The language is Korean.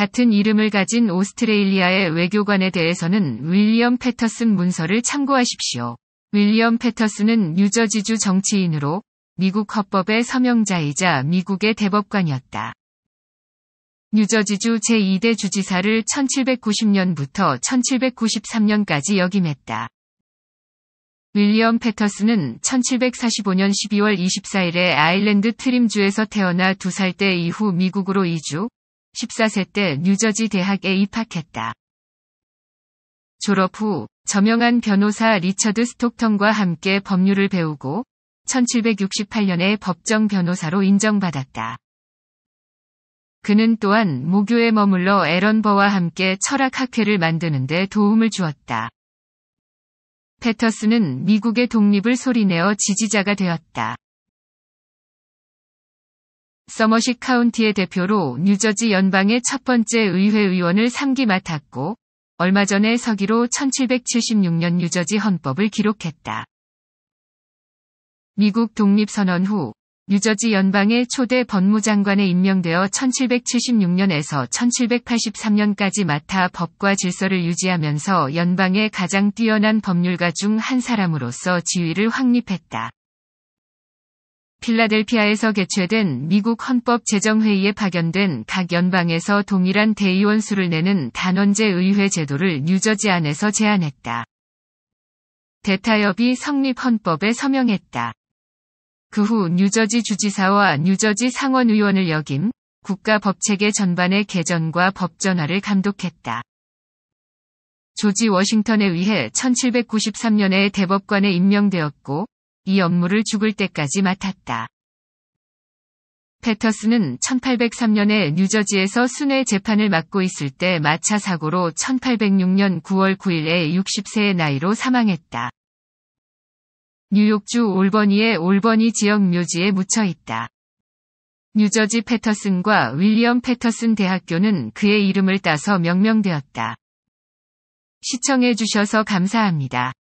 같은 이름을 가진 오스트레일리아의 외교관에 대해서는 윌리엄 패터슨 문서를 참고하십시오. 윌리엄 패터슨은 뉴저지주 정치인으로 미국 헌법의 서명자이자 미국의 대법관이었다. 뉴저지주 제2대 주지사를 1790년부터 1793년까지 역임했다. 윌리엄 패터슨은 1745년 12월 24일에 아일랜드 트림주에서 태어나 2살때 이후 미국으로 이주, 14세 때 뉴저지 대학에 입학했다. 졸업 후 저명한 변호사 리처드 스톡턴과 함께 법률을 배우고 1768년에 법정 변호사로 인정받았다. 그는 또한 모교에 머물러 에런버와 함께 철학학회를 만드는 데 도움을 주었다. 패터스는 미국의 독립을 소리내어 지지자가 되었다. 서머시 카운티의 대표로 뉴저지 연방의 첫 번째 의회 의원을 3기 맡았고 얼마 전에 서기로 1776년 뉴저지 헌법을 기록했다. 미국 독립선언 후 뉴저지 연방의 초대 법무장관에 임명되어 1776년에서 1783년까지 맡아 법과 질서를 유지하면서 연방의 가장 뛰어난 법률가 중 한 사람으로서 지위를 확립했다. 필라델피아에서 개최된 미국 헌법 제정회의에 파견된 각 연방에서 동일한 대의원 수를 내는 단원제 의회 제도를 뉴저지 안에서 제안했다. 대타협이 성립 헌법에 서명했다. 그 후 뉴저지 주지사와 뉴저지 상원의원을 역임, 국가 법체계 전반의 개전과 법전화를 감독했다. 조지 워싱턴에 의해 1793년에 대법관에 임명되었고 이 업무를 죽을 때까지 맡았다. 패터슨은 1803년에 뉴저지에서 순회 재판을 맡고 있을 때 마차 사고로 1806년 9월 9일에 60세의 나이로 사망했다. 뉴욕주 올버니의 올버니 지역 묘지에 묻혀 있다. 뉴저지 패터슨과 윌리엄 패터슨 대학교는 그의 이름을 따서 명명되었다. 시청해주셔서 감사합니다.